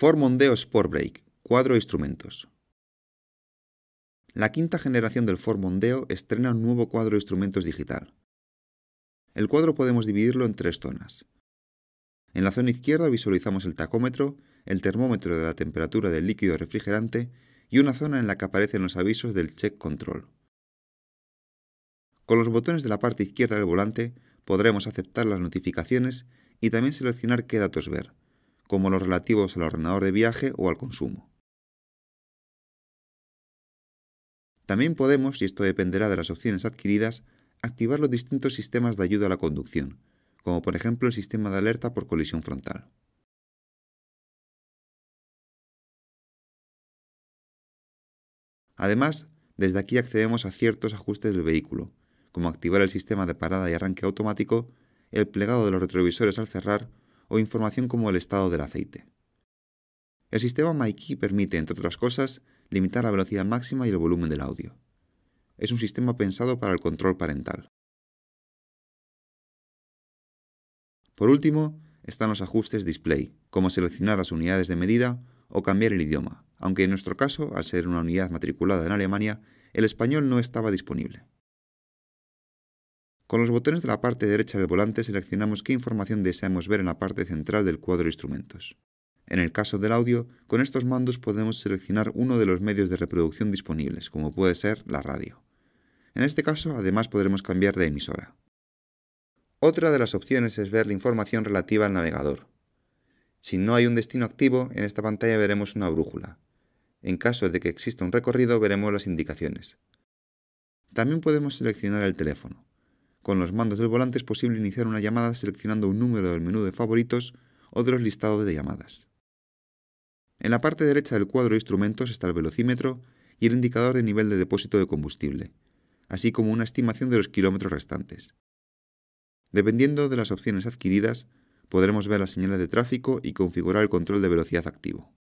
Formondeo Sport Break, cuadro de instrumentos. La quinta generación del Formondeo estrena un nuevo cuadro de instrumentos digital. El cuadro podemos dividirlo en tres zonas. En la zona izquierda visualizamos el tacómetro, el termómetro de la temperatura del líquido refrigerante y una zona en la que aparecen los avisos del check control. Con los botones de la parte izquierda del volante podremos aceptar las notificaciones y también seleccionar qué datos ver, como los relativos al ordenador de viaje o al consumo. También podemos, y esto dependerá de las opciones adquiridas, activar los distintos sistemas de ayuda a la conducción, como por ejemplo el sistema de alerta por colisión frontal. Además, desde aquí accedemos a ciertos ajustes del vehículo, como activar el sistema de parada y arranque automático, el plegado de los retrovisores al cerrar o información como el estado del aceite. El sistema MyKey permite, entre otras cosas, limitar la velocidad máxima y el volumen del audio. Es un sistema pensado para el control parental. Por último, están los ajustes display, como seleccionar las unidades de medida o cambiar el idioma, aunque en nuestro caso, al ser una unidad matriculada en Alemania, el español no estaba disponible. Con los botones de la parte derecha del volante seleccionamos qué información deseamos ver en la parte central del cuadro de instrumentos. En el caso del audio, con estos mandos podemos seleccionar uno de los medios de reproducción disponibles, como puede ser la radio. En este caso, además podremos cambiar de emisora. Otra de las opciones es ver la información relativa al navegador. Si no hay un destino activo, en esta pantalla veremos una brújula. En caso de que exista un recorrido, veremos las indicaciones. También podemos seleccionar el teléfono. Con los mandos del volante es posible iniciar una llamada seleccionando un número del menú de favoritos o de los listados de llamadas. En la parte derecha del cuadro de instrumentos está el velocímetro y el indicador de nivel de depósito de combustible, así como una estimación de los kilómetros restantes. Dependiendo de las opciones adquiridas, podremos ver las señales de tráfico y configurar el control de velocidad activo.